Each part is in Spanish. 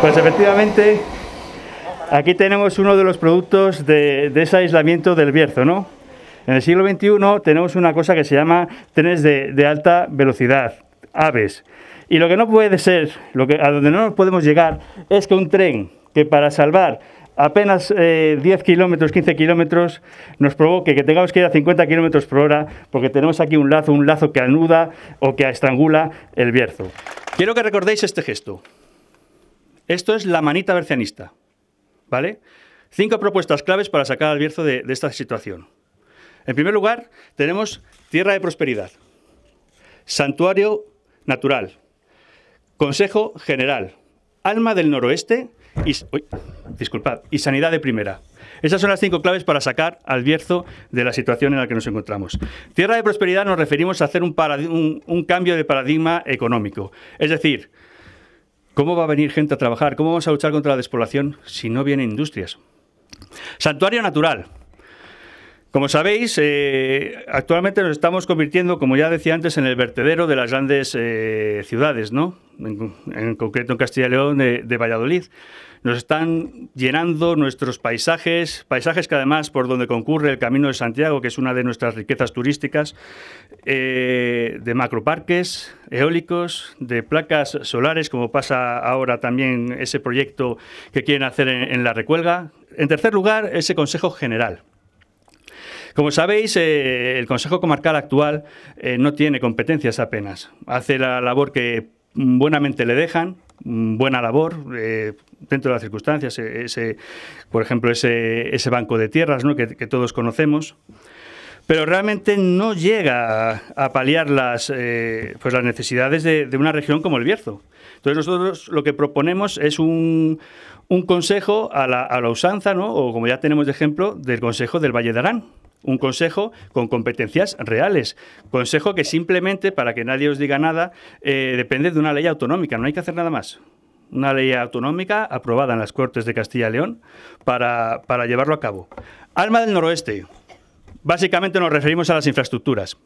Pues efectivamente, aquí tenemos uno de los productos de, ese aislamiento del Bierzo, ¿no? En el siglo XXI tenemos una cosa que se llama trenes de, alta velocidad, aves. Y lo que no puede ser, lo que, a donde no nos podemos llegar, es que un tren que para salvar apenas 10 eh, kilómetros, 15 kilómetros, nos provoque que tengamos que ir a 50 kilómetros por hora, porque tenemos aquí un lazo, un lazo que anuda o que estrangula el Bierzo. Quiero que recordéis este gesto. Esto es la manita bercianista. ¿Vale? Cinco propuestas claves para sacar al Bierzo de, esta situación. En primer lugar, tenemos tierra de prosperidad, santuario natural, consejo general, alma del noroeste y, disculpad, y sanidad de primera. Esas son las cinco claves para sacar al Bierzo de la situación en la que nos encontramos. Tierra de prosperidad nos referimos a hacer un cambio de paradigma económico. Es decir, ¿Cómo va a venir gente a trabajar? ¿Cómo vamos a luchar contra la despoblación si no vienen industrias? Santuario natural. Como sabéis, eh, actualmente nos estamos convirtiendo, como ya decía antes, en el vertedero de las grandes eh, ciudades, ¿no? En, concreto en Castilla y León de, Valladolid. Nos están llenando nuestros paisajes, paisajes que además por donde concurre el Camino de Santiago, que es una de nuestras riquezas turísticas, eh, de macroparques eólicos, de placas solares, como pasa ahora también ese proyecto que quieren hacer en, en La Recuelga. En tercer lugar, ese Consejo General como sabéis, eh, el Consejo Comarcal actual eh, no tiene competencias apenas. Hace la labor que buenamente le dejan, mm, buena labor eh, dentro de las circunstancias, ese, por ejemplo, ese, banco de tierras que, todos conocemos. Pero realmente no llega a, paliar las, pues las necesidades de, una región como el Bierzo. Entonces nosotros lo que proponemos es un, consejo a la, a usanza, ¿no? o como ya tenemos de ejemplo, del consejo del Valle de Arán un consejo con competencias reales. Consejo que simplemente, para que nadie os diga nada, eh, depende de una ley autonómica, no hay que hacer nada más una ley autonómica aprobada en las Cortes de Castilla y León para, llevarlo a cabo. Alma del Noroeste. Básicamente nos referimos a las infraestructuras,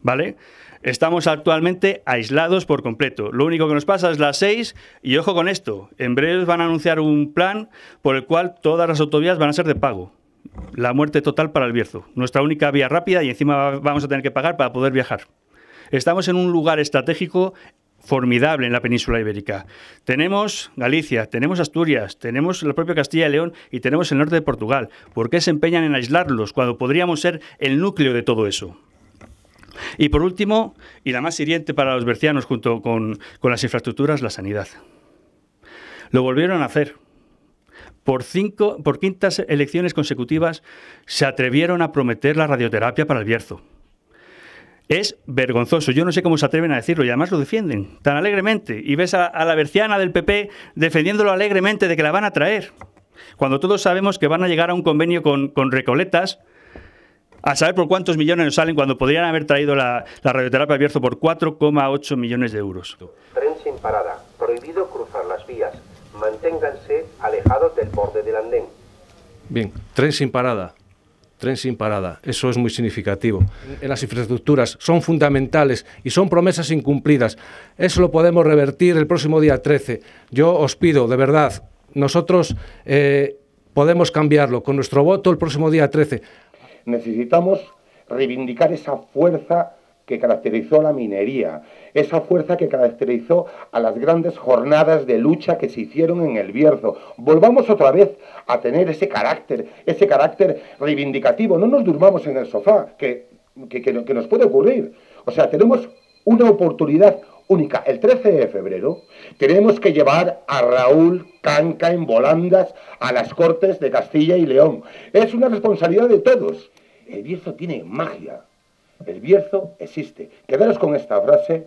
¿vale? Estamos actualmente aislados por completo. Lo único que nos pasa es las 6 y ojo con esto, en breve van a anunciar un plan por el cual todas las autovías van a ser de pago la muerte total para el Bierzo. Nuestra única vía rápida y encima vamos a tener que pagar para poder viajar. Estamos en un lugar estratégico formidable en la península ibérica. Tenemos Galicia, tenemos Asturias, tenemos la propia Castilla y León y tenemos el norte de Portugal. ¿Por qué se empeñan en aislarlos cuando podríamos ser el núcleo de todo eso? Y por último, y la más hiriente para los bercianos junto con, con las infraestructuras, la sanidad. Lo volvieron a hacer por, cinco, por quintas elecciones consecutivas se atrevieron a prometer la radioterapia para el Bierzo. Es vergonzoso. Yo no sé cómo se atreven a decirlo y además lo defienden tan alegremente. Y ves a, la berciana del PP defendiéndolo alegremente de que la van a traer. Cuando todos sabemos que van a llegar a un convenio con, Recoletas, a saber por cuántos millones nos salen cuando podrían haber traído la, radioterapia radioterapia Bierzo por 4,8 millones de euros manténganse alejados del borde del andén. Bien, tren sin parada. Tren sin parada, eso es muy significativo. En las infraestructuras son fundamentales y son promesas incumplidas. Eso lo podemos revertir el próximo día 13. Yo os pido, de verdad, nosotros eh, podemos cambiarlo con nuestro voto el próximo día 13. Necesitamos reivindicar esa fuerza que caracterizó la minería, esa fuerza que caracterizó a las grandes jornadas de lucha que se hicieron en el Bierzo. Volvamos otra vez a tener ese carácter, ese carácter reivindicativo. No nos durmamos en el sofá, que, nos puede ocurrir. O sea, tenemos una oportunidad única. El 13 de febrero tenemos que llevar a Raúl Canca en volandas a las Cortes de Castilla y León. Es una responsabilidad de todos. El Bierzo tiene magia. El Bierzo existe. Quedaros con esta frase.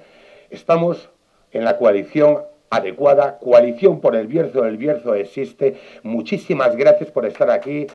Estamos en la coalición adecuada. Coalición por el Bierzo, el Bierzo existe. Muchísimas gracias por estar aquí.